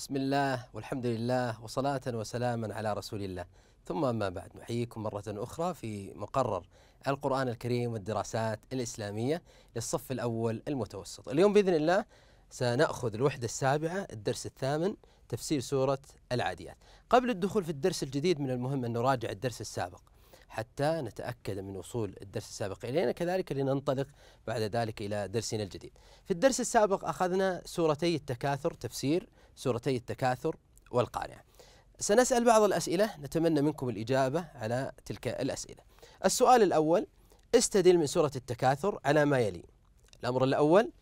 بسم الله والحمد لله وصلاة وسلاما على رسول الله ثم أما بعد نحييكم مرة أخرى في مقرر القرآن الكريم والدراسات الإسلامية للصف الأول المتوسط اليوم بإذن الله سنأخذ الوحدة السابعة الدرس الثامن تفسير سورة العاديات قبل الدخول في الدرس الجديد من المهم أن نراجع الدرس السابق حتى نتأكد من وصول الدرس السابق إلينا كذلك لننطلق بعد ذلك إلى درسنا الجديد في الدرس السابق أخذنا سورتي التكاثر تفسير سورتي التكاثر والقارعة سنسأل بعض الأسئلة نتمنى منكم الإجابة على تلك الأسئلة السؤال الأول استدل من سورة التكاثر على ما يلي الأمر الأول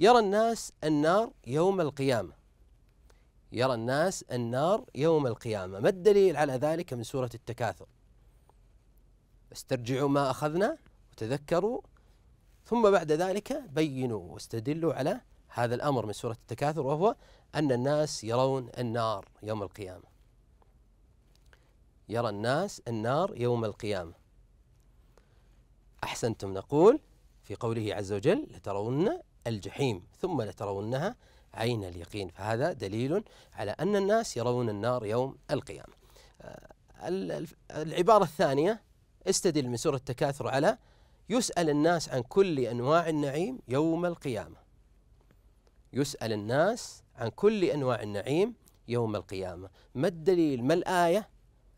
يرى الناس النار يوم القيامة يرى الناس النار يوم القيامة ما الدليل على ذلك من سورة التكاثر استرجعوا ما أخذنا وتذكروا ثم بعد ذلك بينوا واستدلوا على هذا الأمر من سورة التكاثر وهو أن الناس يرون النار يوم القيامة يرى الناس النار يوم القيامة أحسنتم نقول في قوله عز وجل لترون الجحيم ثم لترونها عين اليقين فهذا دليل على أن الناس يرون النار يوم القيامة آه، العبارة الثانية استدل من سورة التكاثر على يسأل الناس عن كل أنواع النعيم يوم القيامة يسأل الناس عن كل أنواع النعيم يوم القيامة ما الدليل ما الآية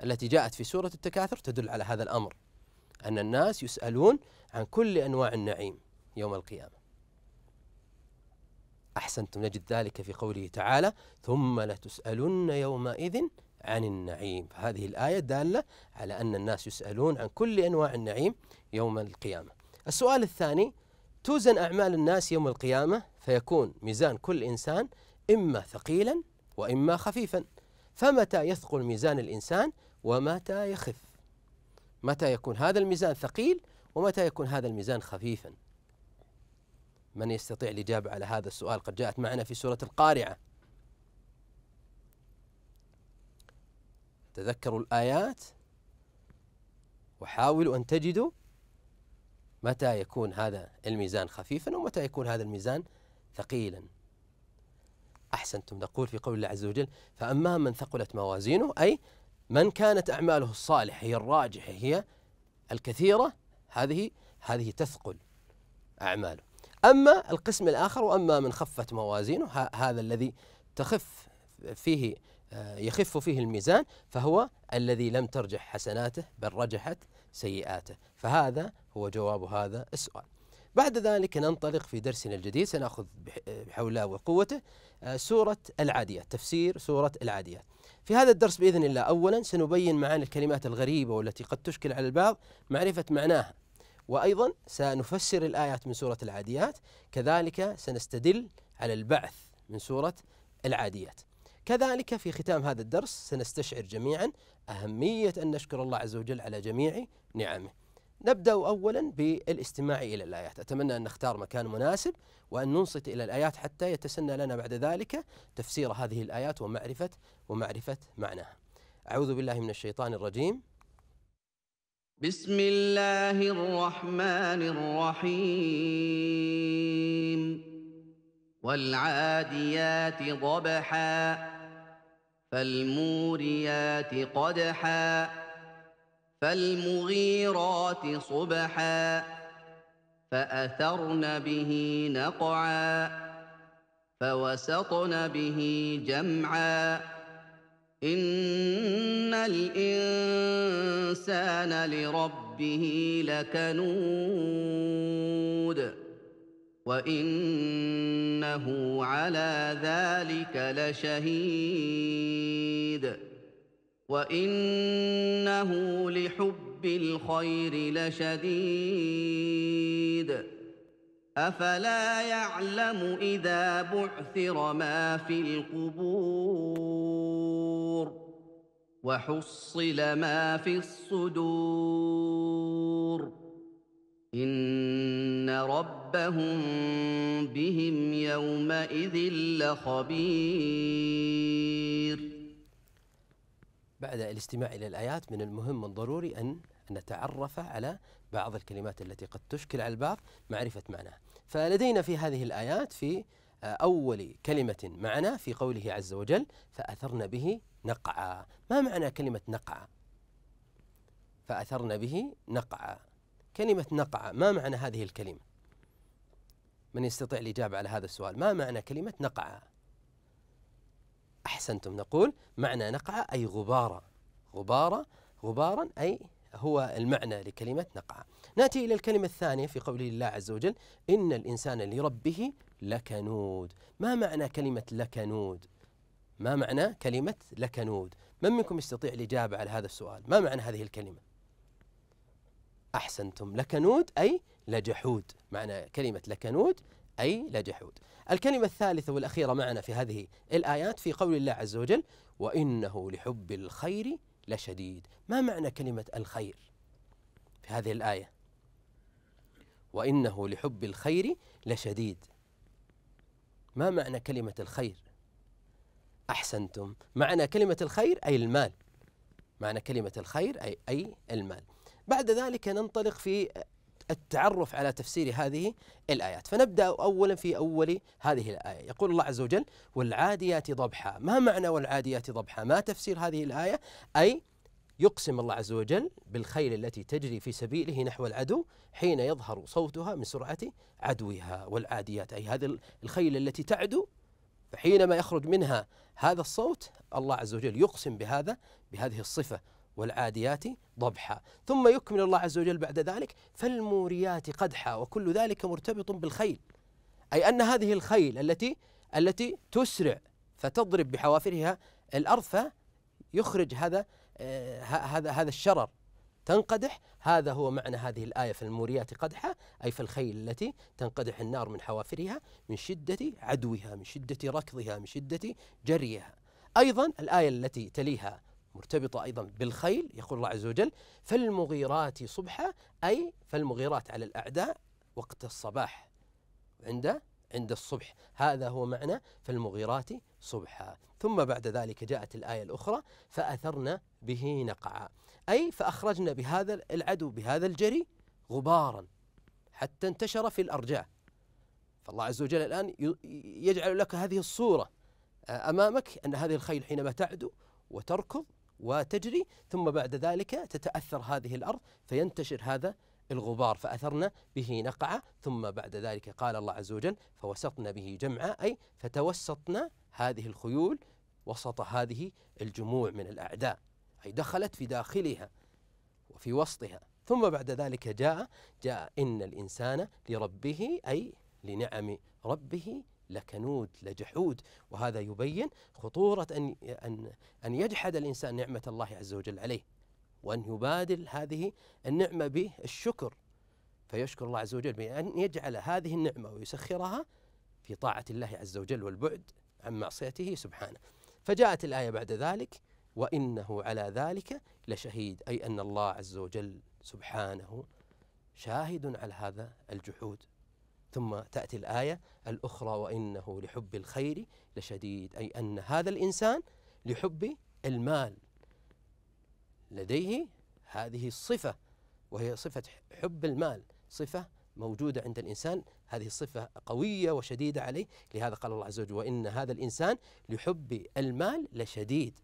التي جاءت في سورة التكاثر تدل على هذا الأمر أن الناس يسألون عن كل أنواع النعيم يوم القيامة أحسنتم نجد ذلك في قوله تعالى ثم لتسألن يومئذ عن النعيم فهذه الآية دالة على أن الناس يسألون عن كل أنواع النعيم يوم القيامة السؤال الثاني توزن أعمال الناس يوم القيامة فيكون ميزان كل إنسان إما ثقيلا وإما خفيفا فمتى يثقل ميزان الإنسان ومتى يخف متى يكون هذا الميزان ثقيل ومتى يكون هذا الميزان خفيفا من يستطيع الإجابة على هذا السؤال قد جاءت معنا في سورة القارعة تذكروا الآيات وحاولوا أن تجدوا متى يكون هذا الميزان خفيفا ومتى يكون هذا الميزان ثقيلا أحسنتم نقول في قول الله عز وجل فأما من ثقلت موازينه أي من كانت أعماله الصالحة هي الراجحة هي الكثيرة هذه هذه تثقل أعماله أما القسم الآخر وأما من خفت موازينه هذا الذي تخف فيه آه، يخف فيه الميزان فهو الذي لم ترجح حسناته بل رجحت سيئاته فهذا هو جواب هذا السؤال بعد ذلك ننطلق في درسنا الجديد سنأخذ بحوله وقوته آه، سورة العاديات تفسير سورة العاديات في هذا الدرس بإذن الله أولا سنبين معاني الكلمات الغريبة والتي قد تشكل على البعض معرفة معناها وأيضا سنفسر الآيات من سورة العاديات كذلك سنستدل على البعث من سورة العاديات كذلك في ختام هذا الدرس سنستشعر جميعا أهمية أن نشكر الله عز وجل على جميع نعمه نبدأ أولا بالاستماع إلى الآيات أتمنى أن نختار مكان مناسب وأن ننصت إلى الآيات حتى يتسنى لنا بعد ذلك تفسير هذه الآيات ومعرفة ومعرفة معناها أعوذ بالله من الشيطان الرجيم بسم الله الرحمن الرحيم والعاديات ضبحا فالموريات قدحا فالمغيرات صبحا فاثرن به نقعا فوسطن به جمعا ان الانسان لربه لكنود وانه على ذلك لشهيد وانه لحب الخير لشديد افلا يعلم اذا بعثر ما في القبور وحصل ما في الصدور ان ربهم بهم يومئذ لخبير بعد الاستماع إلى الآيات من المهم والضروري أن نتعرف على بعض الكلمات التي قد تشكل على البعض معرفة معناها فلدينا في هذه الآيات في آه، أول كلمة معنا في قوله عز وجل فأثرن به نقعا ما معنى كلمة نقعا فأثرن به نقعا كلمة نقعا ما معنى هذه الكلمة من يستطيع الإجابة على هذا السؤال ما معنى كلمة نقعا أحسنتم نقول معنى نقعة أي غبارة غبارة غبارا أي هو المعنى لكلمة نقعة نأتي إلى الكلمة الثانية في قوله الله عز وجل إن الإنسان لربه لكنود ما معنى كلمة لكنود ما معنى كلمة لكنود من منكم يستطيع الإجابة على هذا السؤال ما معنى هذه الكلمة أحسنتم لكنود أي لجحود معنى كلمة لكنود أي لجحود الكلمة الثالثة والأخيرة معنا في هذه الآيات في قول الله عز وجل وإنه لحب الخير لشديد ما معنى كلمة الخير في هذه الآية وإنه لحب الخير لشديد ما معنى كلمة الخير أحسنتم معنى كلمة الخير أي المال معنى كلمة الخير أي, أي المال بعد ذلك ننطلق في التعرف على تفسير هذه الآيات فنبدأ أولا في أول هذه الآية يقول الله عز وجل والعاديات ضبحا ما معنى والعاديات ضبحا ما تفسير هذه الآية أي يقسم الله عز وجل بالخيل التي تجري في سبيله نحو العدو حين يظهر صوتها من سرعة عدوها والعاديات أي هذه الخيل التي تعدو فحينما يخرج منها هذا الصوت الله عز وجل يقسم بهذا بهذه الصفة والعاديات ضبحا ثم يكمل الله عز وجل بعد ذلك فالموريات قدحا وكل ذلك مرتبط بالخيل أي أن هذه الخيل التي التي تسرع فتضرب بحوافرها الأرض فيخرج هذا آه، هذا هذا الشرر تنقدح هذا هو معنى هذه الآية في الموريات قدحة أي في الخيل التي تنقدح النار من حوافرها من شدة عدوها من شدة ركضها من شدة جريها أيضا الآية التي تليها مرتبطة أيضا بالخيل يقول الله عز وجل فالمغيرات صبحا أي فالمغيرات على الأعداء وقت الصباح عند عند الصبح هذا هو معنى فالمغيرات صبحا ثم بعد ذلك جاءت الآية الأخرى فأثرنا به نقعا أي فأخرجنا بهذا العدو بهذا الجري غبارا حتى انتشر في الأرجاء فالله عز وجل الآن يجعل لك هذه الصورة آه، أمامك أن هذه الخيل حينما تعدو وتركض وتجري ثم بعد ذلك تتأثر هذه الأرض فينتشر هذا الغبار فأثرنا به نقعة ثم بعد ذلك قال الله عز وجل فوسطنا به جمعا أي فتوسطنا هذه الخيول وسط هذه الجموع من الأعداء أي دخلت في داخلها وفي وسطها ثم بعد ذلك جاء جاء إن الإنسان لربه أي لنعم ربه لكنود لجحود وهذا يبين خطورة أن أن أن يجحد الإنسان نعمة الله عز وجل عليه وأن يبادل هذه النعمة بالشكر فيشكر الله عز وجل بأن يجعل هذه النعمة ويسخرها في طاعة الله عز وجل والبعد عن معصيته سبحانه فجاءت الآية بعد ذلك وإنه على ذلك لشهيد أي أن الله عز وجل سبحانه شاهد على هذا الجحود ثم تأتي الآية الأخرى وإنه لحب الخير لشديد أي أن هذا الإنسان لحب المال لديه هذه الصفة وهي صفة حب المال صفة موجودة عند الإنسان هذه الصفة قوية وشديدة عليه لهذا قال الله عز وجل وإن هذا الإنسان لحب المال لشديد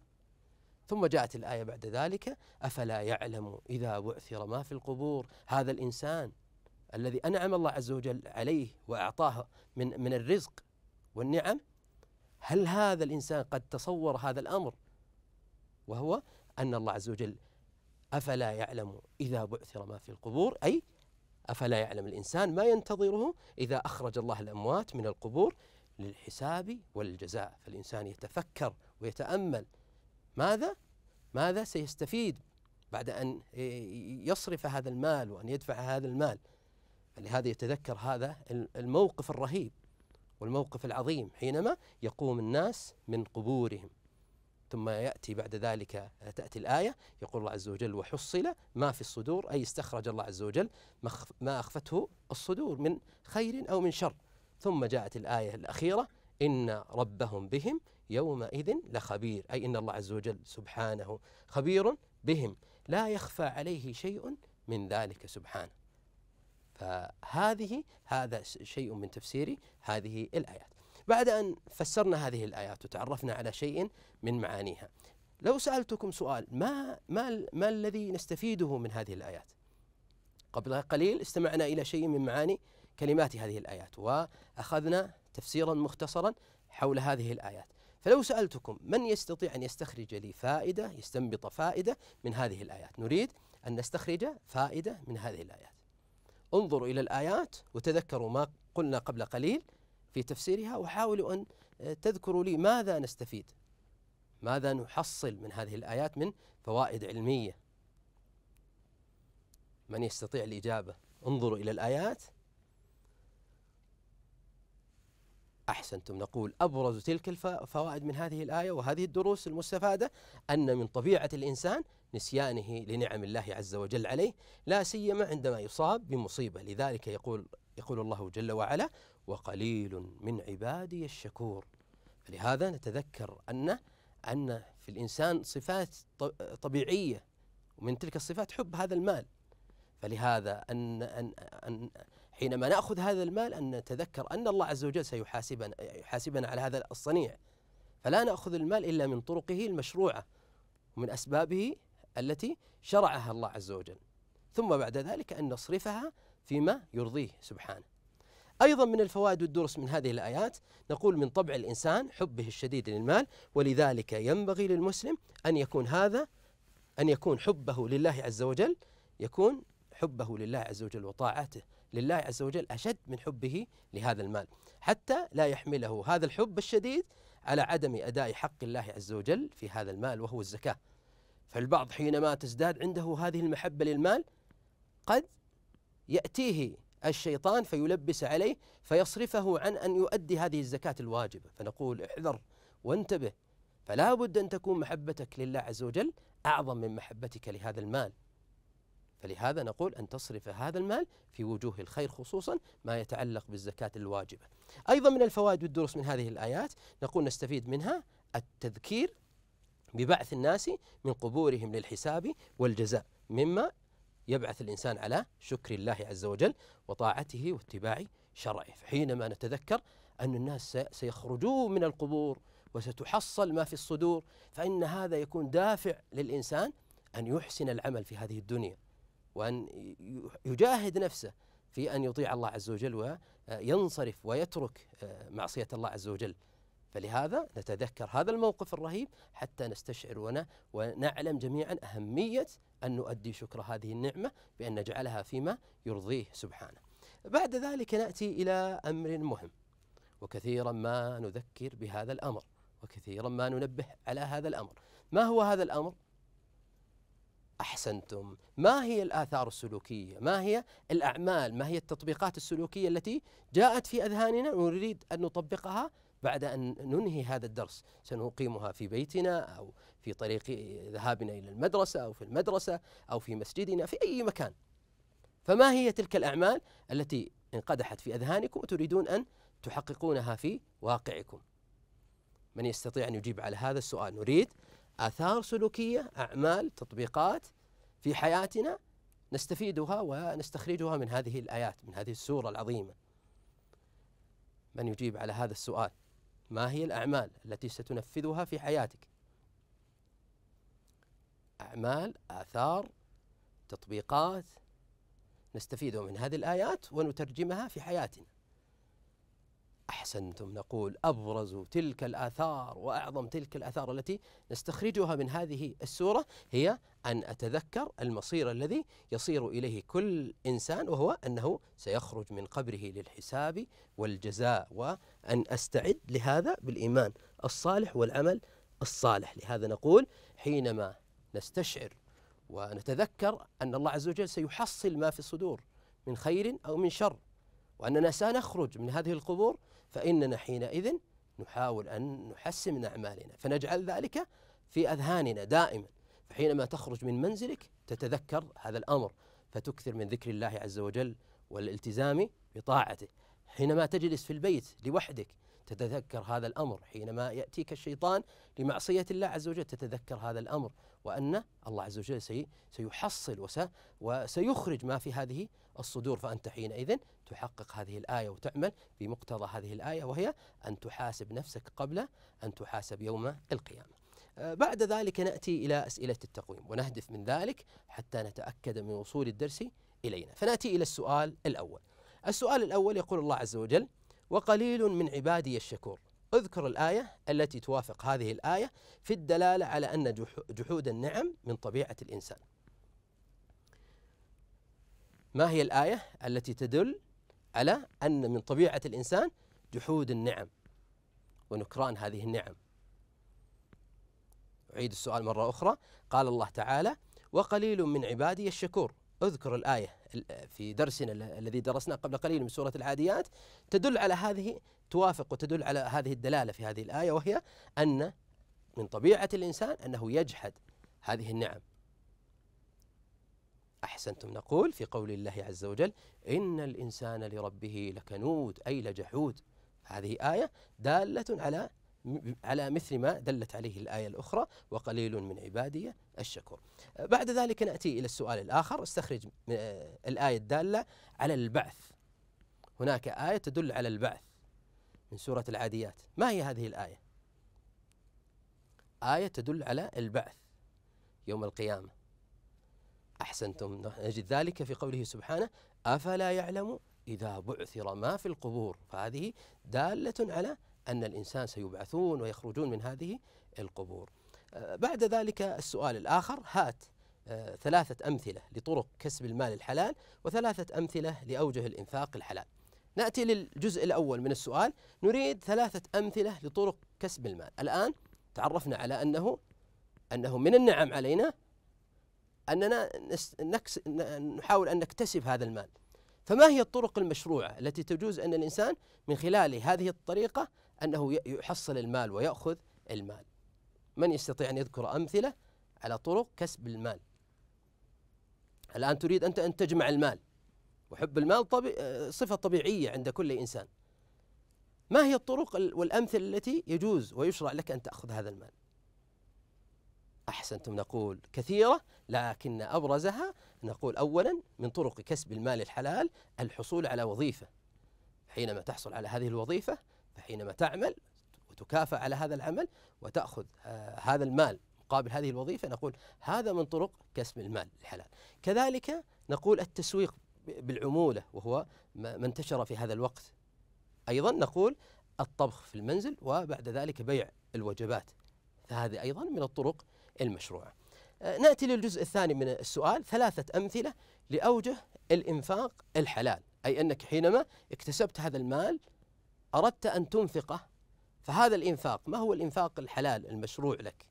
ثم جاءت الآية بعد ذلك أفلا يعلم إذا بعثر ما في القبور هذا الإنسان الذي أنعم الله عز وجل عليه وأعطاه من من الرزق والنعم هل هذا الإنسان قد تصور هذا الأمر وهو أن الله عز وجل أفلا يعلم إذا بعثر ما في القبور أي أفلا يعلم الإنسان ما ينتظره إذا أخرج الله الأموات من القبور للحساب والجزاء فالإنسان يتفكر ويتأمل ماذا ماذا سيستفيد بعد أن يصرف هذا المال وأن يدفع هذا المال لهذا يتذكر هذا الموقف الرهيب والموقف العظيم حينما يقوم الناس من قبورهم ثم يأتي بعد ذلك آه، تأتي الآية يقول الله عز وجل وحصل ما في الصدور أي استخرج الله عز وجل ما أخفته الصدور من خير أو من شر ثم جاءت الآية الأخيرة إن ربهم بهم يومئذ لخبير أي إن الله عز وجل سبحانه خبير بهم لا يخفى عليه شيء من ذلك سبحانه فهذه هذا شيء من تفسير هذه الآيات بعد أن فسرنا هذه الآيات وتعرفنا على شيء من معانيها لو سألتكم سؤال ما, ما, ما الذي نستفيده من هذه الآيات قبل قليل استمعنا إلى شيء من معاني كلمات هذه الآيات وأخذنا تفسيرا مختصرا حول هذه الآيات فلو سألتكم من يستطيع أن يستخرج لي فائدة يستنبط فائدة من هذه الآيات نريد أن نستخرج فائدة من هذه الآيات انظروا إلى الآيات وتذكروا ما قلنا قبل قليل في تفسيرها وحاولوا أن آه، تذكروا لي ماذا نستفيد ماذا نحصل من هذه الآيات من فوائد علمية من يستطيع الإجابة انظروا إلى الآيات أحسنتم نقول أبرز تلك الفوائد من هذه الآية وهذه الدروس المستفادة أن من طبيعة الإنسان نسيانه لنعم الله عز وجل عليه لا سيما عندما يصاب بمصيبة لذلك يقول يقول الله جل وعلا وقليل من عبادي الشكور فلهذا نتذكر أن أن في الإنسان صفات طبيعية ومن تلك الصفات حب هذا المال فلهذا أن أن أن حينما ناخذ هذا المال ان نتذكر ان الله عز وجل سيحاسبنا يحاسبنا على هذا الصنيع فلا ناخذ المال الا من طرقه المشروعه ومن اسبابه التي شرعها الله عز وجل ثم بعد ذلك ان نصرفها فيما يرضيه سبحانه ايضا من الفوائد والدرس من هذه الايات نقول من طبع الانسان حبه الشديد للمال ولذلك ينبغي للمسلم ان يكون هذا ان يكون حبه لله عز وجل يكون حبه لله عز وجل وطاعته لله عز وجل أشد من حبه لهذا المال حتى لا يحمله هذا الحب الشديد على عدم أداء حق الله عز وجل في هذا المال وهو الزكاة فالبعض حينما تزداد عنده هذه المحبة للمال قد يأتيه الشيطان فيلبس عليه فيصرفه عن أن يؤدي هذه الزكاة الواجبة فنقول احذر وانتبه فلا بد أن تكون محبتك لله عز وجل أعظم من محبتك لهذا المال فلهذا نقول أن تصرف هذا المال في وجوه الخير خصوصا ما يتعلق بالزكاة الواجبة أيضا من الفوائد والدروس من هذه الآيات نقول نستفيد منها التذكير ببعث الناس من قبورهم للحساب والجزاء مما يبعث الإنسان على شكر الله عز وجل وطاعته واتباع شرعه فحينما نتذكر أن الناس سيخرجون من القبور وستحصل ما في الصدور فإن هذا يكون دافع للإنسان أن يحسن العمل في هذه الدنيا وأن يجاهد نفسه في أن يطيع الله عز وجل وينصرف ويترك معصية الله عز وجل فلهذا نتذكر هذا الموقف الرهيب حتى نستشعر ونعلم جميعا أهمية أن نؤدي شكر هذه النعمة بأن نجعلها فيما يرضيه سبحانه بعد ذلك نأتي إلى أمر مهم وكثيرا ما نذكر بهذا الأمر وكثيرا ما ننبه على هذا الأمر ما هو هذا الأمر؟ احسنتم ما هي الاثار السلوكيه ما هي الاعمال ما هي التطبيقات السلوكيه التي جاءت في اذهاننا ونريد ان نطبقها بعد ان ننهي هذا الدرس سنقيمها في بيتنا او في طريق ذهابنا الى المدرسه او في المدرسه او في مسجدنا في اي مكان فما هي تلك الاعمال التي انقدحت في اذهانكم وتريدون ان تحققونها في واقعكم من يستطيع ان يجيب على هذا السؤال نريد آثار سلوكية أعمال تطبيقات في حياتنا نستفيدها ونستخرجها من هذه الآيات من هذه السورة العظيمة من يجيب على هذا السؤال ما هي الأعمال التي ستنفذها في حياتك أعمال آثار تطبيقات نستفيد من هذه الآيات ونترجمها في حياتنا احسنتم نقول ابرز تلك الاثار واعظم تلك الاثار التي نستخرجها من هذه السوره هي ان اتذكر المصير الذي يصير اليه كل انسان وهو انه سيخرج من قبره للحساب والجزاء وان استعد لهذا بالايمان الصالح والعمل الصالح لهذا نقول حينما نستشعر ونتذكر ان الله عز وجل سيحصل ما في الصدور من خير او من شر وأننا سنخرج من هذه القبور فإننا حينئذ نحاول أن نحسن من أعمالنا فنجعل ذلك في أذهاننا دائما فحينما تخرج من منزلك تتذكر هذا الأمر فتكثر من ذكر الله عز وجل والالتزام بطاعته حينما تجلس في البيت لوحدك تتذكر هذا الامر حينما ياتيك الشيطان لمعصيه الله عز وجل تتذكر هذا الامر وان الله عز وجل سيحصل وسيخرج ما في هذه الصدور فأنت حينئذ تحقق هذه الآية وتعمل بمقتضى هذه الآية وهي أن تحاسب نفسك قبل أن تحاسب يوم القيامة آه، بعد ذلك نأتي إلى أسئلة التقويم ونهدف من ذلك حتى نتأكد من وصول الدرس إلينا فنأتي إلى السؤال الأول السؤال الأول يقول الله عز وجل وقليل من عبادي الشكور اذكر الآية التي توافق هذه الآية في الدلالة على أن جحود النعم من طبيعة الإنسان ما هي الآية التي تدل على أن من طبيعة الإنسان جحود النعم ونكران هذه النعم أعيد السؤال مرة أخرى قال الله تعالى وقليل من عبادي الشكور اذكر الآية في درسنا الذي درسناه قبل قليل من سورة العاديات تدل على هذه توافق وتدل على هذه الدلالة في هذه الآية وهي أن من طبيعة الإنسان أنه يجحد هذه النعم أحسنتم نقول في قول الله عز وجل إن الإنسان لربه لكنود أي لجحود هذه آية دالة على على مثل ما دلت عليه الآية الأخرى وقليل من عبادي الشكور بعد ذلك نأتي إلى السؤال الآخر استخرج آه، الآية الدالة على البعث هناك آية تدل على البعث من سورة العاديات ما هي هذه الآية آية تدل على البعث يوم القيامة أحسنتم نجد ذلك في قوله سبحانه أفلا يعلم إذا بعثر ما في القبور فهذه دالة على أن الإنسان سيبعثون ويخرجون من هذه القبور آه، بعد ذلك السؤال الآخر هات آه، ثلاثة أمثلة لطرق كسب المال الحلال وثلاثة أمثلة لأوجه الإنفاق الحلال نأتي للجزء الأول من السؤال نريد ثلاثة أمثلة لطرق كسب المال الآن تعرفنا على أنه أنه من النعم علينا أننا نكس نحاول أن نكتسب هذا المال فما هي الطرق المشروعة التي تجوز أن الإنسان من خلال هذه الطريقة أنه يحصل المال ويأخذ المال من يستطيع أن يذكر أمثلة على طرق كسب المال الآن تريد أنت أن تجمع المال وحب المال طبي... صفة طبيعية عند كل إنسان ما هي الطرق والأمثلة التي يجوز ويشرع لك أن تأخذ هذا المال أحسنتم نقول كثيرة لكن أبرزها نقول أولا من طرق كسب المال الحلال الحصول على وظيفة حينما تحصل على هذه الوظيفة فحينما تعمل وتكافأ على هذا العمل وتأخذ آه هذا المال مقابل هذه الوظيفة نقول هذا من طرق كسب المال الحلال كذلك نقول التسويق بالعمولة وهو ما انتشر في هذا الوقت أيضا نقول الطبخ في المنزل وبعد ذلك بيع الوجبات فهذه أيضا من الطرق المشروع آه، نأتي للجزء الثاني من السؤال ثلاثة أمثلة لأوجه الإنفاق الحلال أي أنك حينما اكتسبت هذا المال أردت أن تنفقه فهذا الإنفاق ما هو الإنفاق الحلال المشروع لك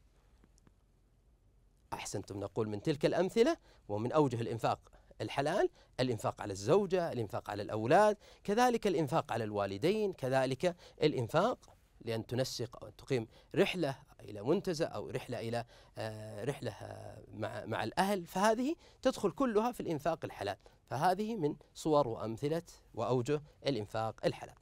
أحسنتم نقول من تلك الأمثلة ومن أوجه الإنفاق الحلال الإنفاق على الزوجة الإنفاق على الأولاد كذلك الإنفاق على الوالدين كذلك الإنفاق لأن تنسق أو تقيم رحلة إلى منتزه أو رحلة إلى آه، رحلة آه، مع مع الأهل فهذه تدخل كلها في الإنفاق الحلال فهذه من صور وأمثلة وأوجه الإنفاق الحلال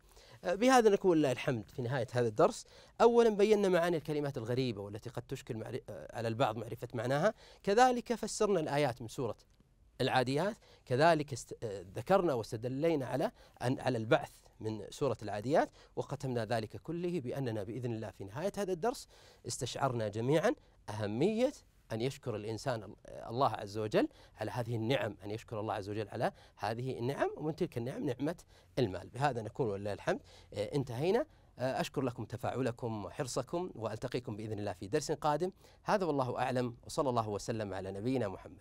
آه، بهذا نكون لله الحمد في نهاية هذا الدرس أولا بينا معاني الكلمات الغريبة والتي قد تشكل على البعض معرفة معناها كذلك فسرنا الآيات من سورة العاديات كذلك است... آه، ذكرنا واستدلينا على أن على البعث من سورة العاديات وختمنا ذلك كله بأننا بإذن الله في نهاية هذا الدرس استشعرنا جميعا أهمية أن يشكر الإنسان آه، الله عز وجل على هذه النعم أن يشكر الله عز وجل على هذه النعم ومن تلك النعم نعمة المال بهذا نكون ولله الحمد آه، انتهينا أشكر لكم تفاعلكم وحرصكم وألتقيكم بإذن الله في درس قادم هذا والله أعلم وصلى الله وسلم على نبينا محمد